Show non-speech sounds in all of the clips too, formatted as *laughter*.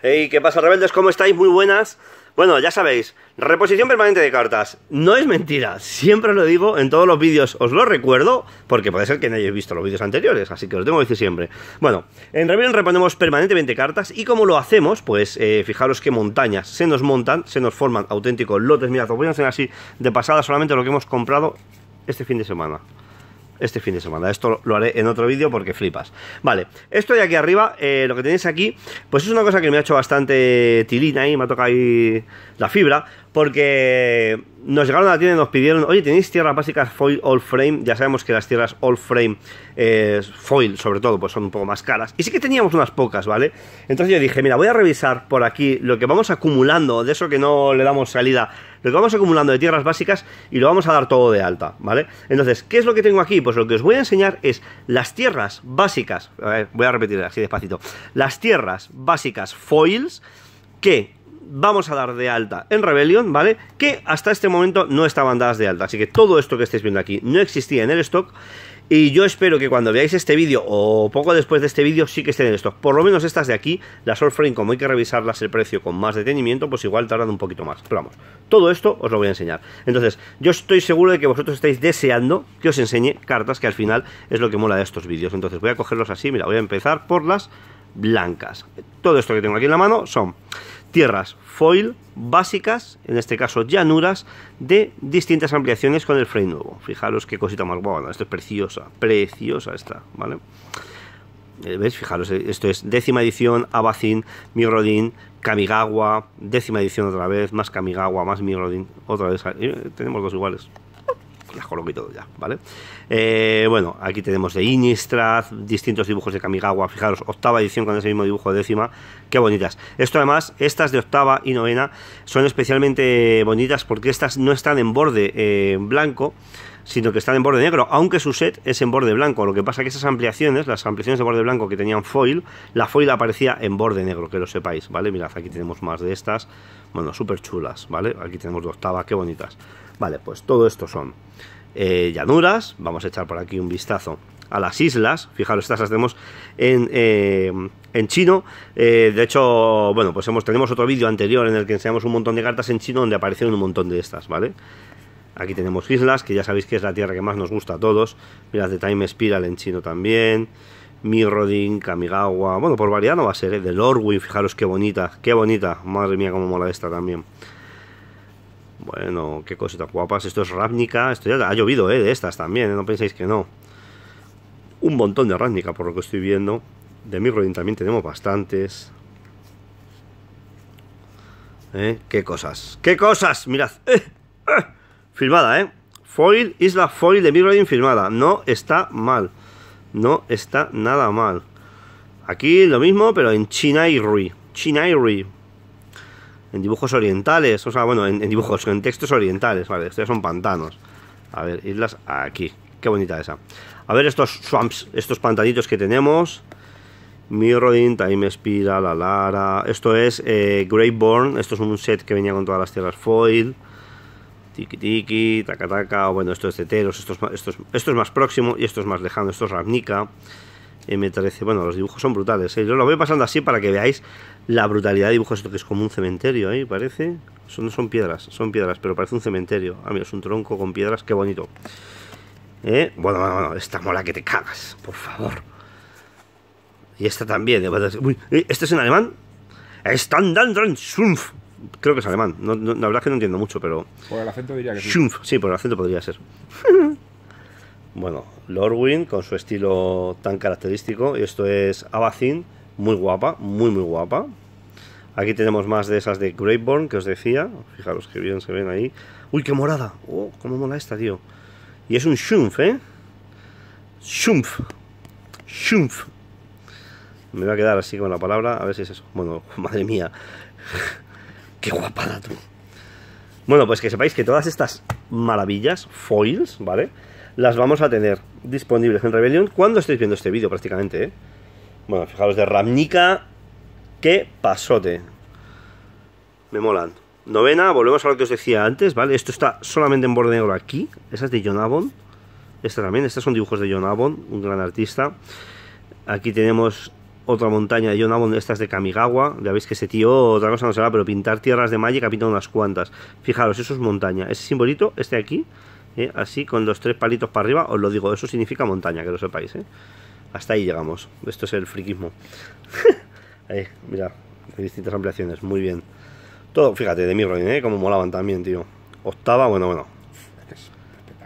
Hey, ¿qué pasa rebeldes? ¿Cómo estáis? Muy buenas. Bueno, ya sabéis, reposición permanente de cartas. No es mentira, siempre lo digo en todos los vídeos, os lo recuerdo, porque puede ser que no hayáis visto los vídeos anteriores, así que os tengo que decir siempre. Bueno, en Rebellion reponemos permanentemente cartas y como lo hacemos, pues eh, fijaros que montañas se nos montan, se nos forman auténticos lotes. Mirad, os voy a enseñar así de pasada solamente lo que hemos comprado este fin de semana este fin de semana. Esto lo haré en otro vídeo porque flipas. Vale, esto de aquí arriba, eh, lo que tenéis aquí, pues es una cosa que me ha hecho bastante tilina y me ha tocado la fibra porque nos llegaron a la tienda y nos pidieron, oye, ¿tenéis tierras básicas foil all frame? Ya sabemos que las tierras all frame eh, foil, sobre todo, pues son un poco más caras. Y sí que teníamos unas pocas, ¿vale? Entonces yo dije, mira, voy a revisar por aquí lo que vamos acumulando, de eso que no le damos salida, lo que vamos acumulando de tierras básicas y lo vamos a dar todo de alta, ¿vale? Entonces, ¿qué es lo que tengo aquí? Pues lo que os voy a enseñar es las tierras básicas, a ver, voy a repetir así despacito, las tierras básicas foils que vamos a dar de alta en Rebellion, ¿vale? Que hasta este momento no estaban dadas de alta, así que todo esto que estáis viendo aquí no existía en el stock. Y yo espero que cuando veáis este vídeo o poco después de este vídeo sí que estén en el stock. Por lo menos estas de aquí, las All Frame, como hay que revisarlas el precio con más detenimiento, pues igual tardan un poquito más. Pero vamos, todo esto os lo voy a enseñar. Entonces, yo estoy seguro de que vosotros estáis deseando que os enseñe cartas, que al final es lo que mola de estos vídeos. Entonces voy a cogerlos así, mira, voy a empezar por las blancas. Todo esto que tengo aquí en la mano son tierras foil básicas, en este caso llanuras, de distintas ampliaciones con el frame nuevo. Fijaros qué cosita más guapa, esto es preciosa, preciosa esta, ¿vale? Eh, ¿Veis? Fijaros, eh, esto es décima edición, Abacin, Mirrodin, Kamigawa, décima edición otra vez, más Kamigawa, más Mirrodin, otra vez, eh, tenemos dos iguales las coloco todo ya, ¿vale? Eh, bueno, aquí tenemos de Inistrad, distintos dibujos de Kamigawa, fijaros, octava edición con ese mismo dibujo de décima, qué bonitas. Esto además, estas de octava y novena son especialmente bonitas porque estas no están en borde eh, en blanco, sino que están en borde negro, aunque su set es en borde blanco. Lo que pasa es que esas ampliaciones, las ampliaciones de borde blanco que tenían foil, la foil aparecía en borde negro, que lo sepáis, ¿vale? Mirad, aquí tenemos más de estas, bueno, súper chulas, ¿vale? Aquí tenemos dos tabas, qué bonitas. Vale, pues todo esto son eh, llanuras, vamos a echar por aquí un vistazo a las islas, fijaros, estas las tenemos en, eh, en chino, eh, de hecho, bueno, pues hemos, tenemos otro vídeo anterior en el que enseñamos un montón de cartas en chino donde aparecieron un montón de estas, ¿vale? Aquí tenemos islas, que ya sabéis que es la tierra que más nos gusta a todos. Mirad de Time Spiral en chino también. Mirrodin, Kamigawa. Bueno, por variedad no va a ser, ¿eh? De Lorwin, fijaros qué bonita, qué bonita. Madre mía, cómo mola esta también. Bueno, qué cositas guapas. Esto es Ravnica. Esto ya ha llovido, ¿eh? De estas también, ¿eh? no penséis que no. Un montón de Ravnica, por lo que estoy viendo. De Mirrodin también tenemos bastantes. ¿Eh? ¿Qué cosas? ¡Qué cosas! Mirad. ¡Eh! ¡Eh! Firmada, ¿eh? Foil, Isla Foil de mirrodin firmada. No está mal. No está nada mal. Aquí lo mismo, pero en Chinairi. Chinairi. En dibujos orientales. O sea, bueno, en, dibujos, en textos orientales. Vale, estos son pantanos. A ver, islas aquí. Qué bonita esa. A ver estos swamps, estos pantanitos que tenemos. Mirrodin, Time la Lara... Esto es eh, Esto es un set que venía con todas las tierras foil tiki tiki, taca taca, o bueno, esto es teteros, esto es, más próximo y esto es más lejano, esto es Ravnica. me parece, bueno, los dibujos son brutales. ¿eh? Yo lo voy pasando así para que veáis la brutalidad de dibujos, esto que es como un cementerio, ahí, ¿eh? Parece. Son, son piedras, son piedras, pero parece un cementerio. Ah, mira, es un tronco con piedras, qué bonito. ¿Eh? Bueno, bueno, bueno, esta mola que te cagas, por favor. Y esta también. ¿eh? Uy, ¿Este es en alemán? Están Creo que es alemán. No, no, la verdad es que no entiendo mucho, pero. Por el acento diría que sí. Sí, por el acento podría ser. *laughs* bueno, Lorwin con su estilo tan característico. y Esto es Abacin, muy guapa, muy, muy guapa. Aquí tenemos más de esas de Greyborn que os decía. Fijaros que bien se ven ahí. ¡Uy, qué morada! ¡Oh, cómo mola esta, tío! Y es un Schumpf, ¿eh? Schumpf. Schumpf. Me voy a quedar así con la palabra, a ver si es eso. Bueno, *laughs* madre mía. ¡Qué guapada tú! Bueno, pues que sepáis que todas estas maravillas, foils, ¿vale? Las vamos a tener disponibles en Rebellion cuando estéis viendo este vídeo prácticamente, ¿eh? Bueno, fijaros, de Ramnica, ¡qué pasote! Me molan. Novena, volvemos a lo que os decía antes, ¿vale? Esto está solamente en borde negro aquí. Esa es de John Avon. Esta también, Estas son dibujos de John Avon, un gran artista. Aquí tenemos otra montaña de una esta es de Kamigawa. Ya veis que ese tío, otra cosa no se va pero pintar tierras de Magic ha pintado unas cuantas. Fijaros, eso es montaña. Ese simbolito, este aquí, eh, así con los tres palitos para arriba, os lo digo, eso significa montaña, que lo sepáis. Eh. Hasta ahí llegamos. Esto es el friquismo. *laughs* ahí, mira, hay distintas ampliaciones, muy bien. Todo, fíjate, de mi ¿eh? como molaban también, tío. Octava, bueno, bueno.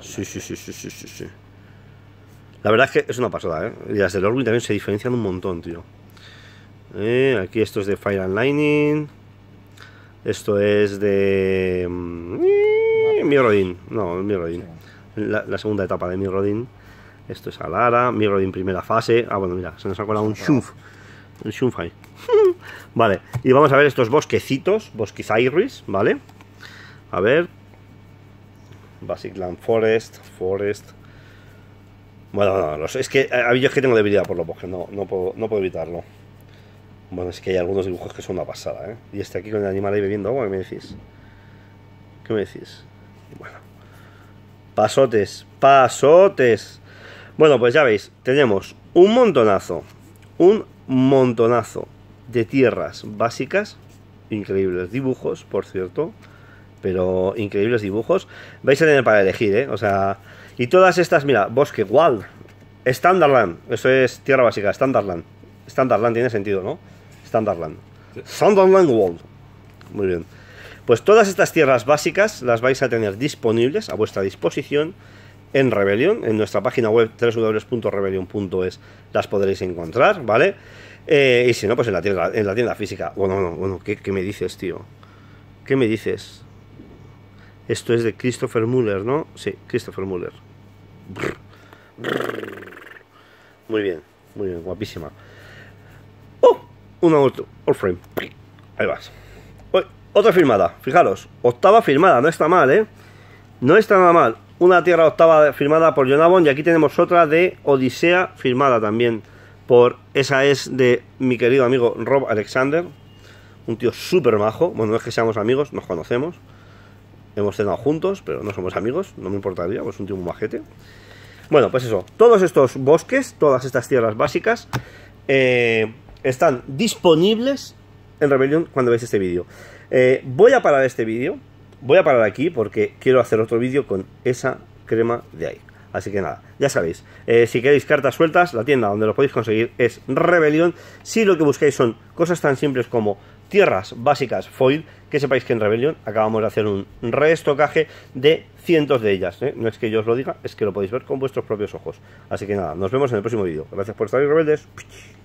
sí, sí, sí, sí, sí. sí. La verdad es que es una pasada, ¿eh? Y las del Orwin también se diferencian un montón, tío. Eh, aquí esto es de Fire and Lightning. Esto es de... Mm, eh, Mirrodin. No, Mirrodin. La, segunda etapa de Mirrodin. Esto es Alara. Mirrodin primera fase. Ah, bueno, mira, se nos ha colado un Shunf. Un Shunf ahí. *laughs* vale, y vamos a ver estos bosquecitos. Bosquizairis, ¿vale? A ver. Basic Land Forest. Forest. Bueno, es que yo es que tengo debilidad por lo porque no, no, puedo, no puedo evitarlo. Bueno, es que hay algunos dibujos que son una pasada, ¿eh? Y este aquí con el animal ahí bebiendo agua, ¿qué me decís? ¿Qué me decís? Bueno. Pasotes, pasotes. Bueno, pues ya veis, tenemos un montonazo, un montonazo de tierras básicas, increíbles dibujos, por cierto, pero increíbles dibujos. Vais a tener para elegir, ¿eh? O sea, y todas estas, mira, bosque, wild, land, eso es tierra básica, Standardland. land tiene sentido, ¿no? Standardland. thunderland World. Muy bien. Pues todas estas tierras básicas las vais a tener disponibles a vuestra disposición en Rebellion, en nuestra página web www.rebellion.es las podréis encontrar, ¿vale? Eh, y si no, pues en la tienda, en la tienda física. Bueno, bueno, bueno, ¿qué, ¿qué, me dices, tío? ¿Qué me dices? Esto es de Christopher Muller, ¿no? Sí, Christopher Muller. Muy bien, muy bien, guapísima. ¡Oh! Una otra, all frame. Ahí vas. Otra firmada, fijaros. Octava firmada, no está mal, ¿eh? No está nada mal. Una tierra octava firmada por Jonabon y aquí tenemos otra de Odisea firmada también por... Esa es de mi querido amigo Rob Alexander, un tío súper majo. Bueno, no es que seamos amigos, nos conocemos. Hemos cenado juntos, pero no somos amigos, no me importaría, pues un tío muy majete. Bueno, pues eso, todos estos bosques, todas estas tierras básicas, eh, están disponibles en Rebellion cuando veis este vídeo. Eh, voy a parar este vídeo, voy a parar aquí porque quiero hacer otro vídeo con esa crema de ahí. Así que nada, ya sabéis, eh, si queréis cartas sueltas, la tienda donde lo podéis conseguir es Rebelión. Si lo que buscáis son cosas tan simples como tierras básicas foil, que sepáis que en Rebelión acabamos de hacer un reestocaje de cientos de ellas. ¿eh? No es que yo os lo diga, es que lo podéis ver con vuestros propios ojos. Así que nada, nos vemos en el próximo vídeo. Gracias por estar ahí, rebeldes.